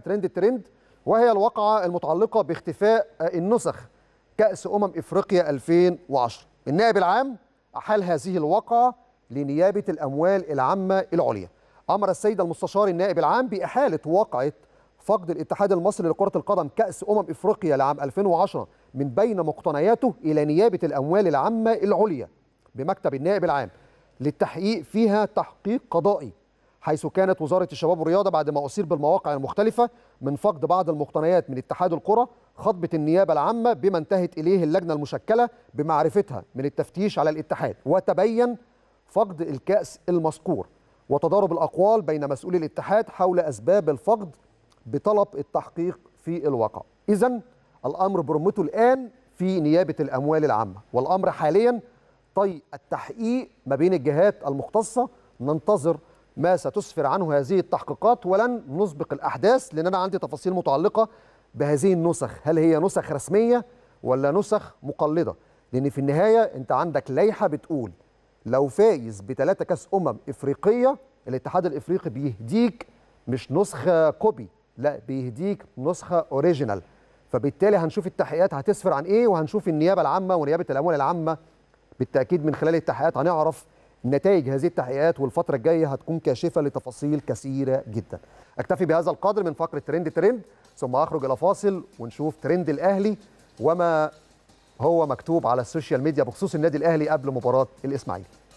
في ترند الترند وهي الواقعة المتعلقة باختفاء النسخ كأس أمم إفريقيا 2010 النائب العام أحال هذه الواقعة لنيابة الأموال العامة العليا أمر السيد المستشار النائب العام بإحالة واقعة فقد الاتحاد المصري لكرة القدم كأس أمم إفريقيا لعام 2010 من بين مقتنياته إلى نيابة الأموال العامة العليا بمكتب النائب العام للتحقيق فيها تحقيق قضائي حيث كانت وزارة الشباب والرياضة بعد ما أصير بالمواقع المختلفة من فقد بعض المقتنيات من اتحاد القرى خطبة النيابة العامة بما انتهت إليه اللجنة المشكلة بمعرفتها من التفتيش على الاتحاد وتبين فقد الكأس المذكور وتضارب الأقوال بين مسؤولي الاتحاد حول أسباب الفقد بطلب التحقيق في الواقع إذا الأمر برمته الآن في نيابة الأموال العامة والأمر حاليا طي التحقيق ما بين الجهات المختصة ننتظر ما ستسفر عنه هذه التحقيقات ولن نسبق الأحداث لأن أنا عندي تفاصيل متعلقة بهذه النسخ هل هي نسخ رسمية ولا نسخ مقلدة لأن في النهاية أنت عندك لائحة بتقول لو فايز بثلاثة كاس أمم إفريقية الاتحاد الإفريقي بيهديك مش نسخة كوبي لا بيهديك نسخة أوريجينال فبالتالي هنشوف التحقيقات هتسفر عن إيه وهنشوف النيابة العامة ونيابة الأموال العامة بالتأكيد من خلال التحقيقات هنعرف نتائج هذه التحقيقات والفترة الجاية هتكون كاشفة لتفاصيل كثيرة جدا أكتفي بهذا القدر من فقرة ترند ترند ثم أخرج إلى فاصل ونشوف ترند الأهلي وما هو مكتوب على السوشيال ميديا بخصوص النادي الأهلي قبل مباراة الإسماعيلي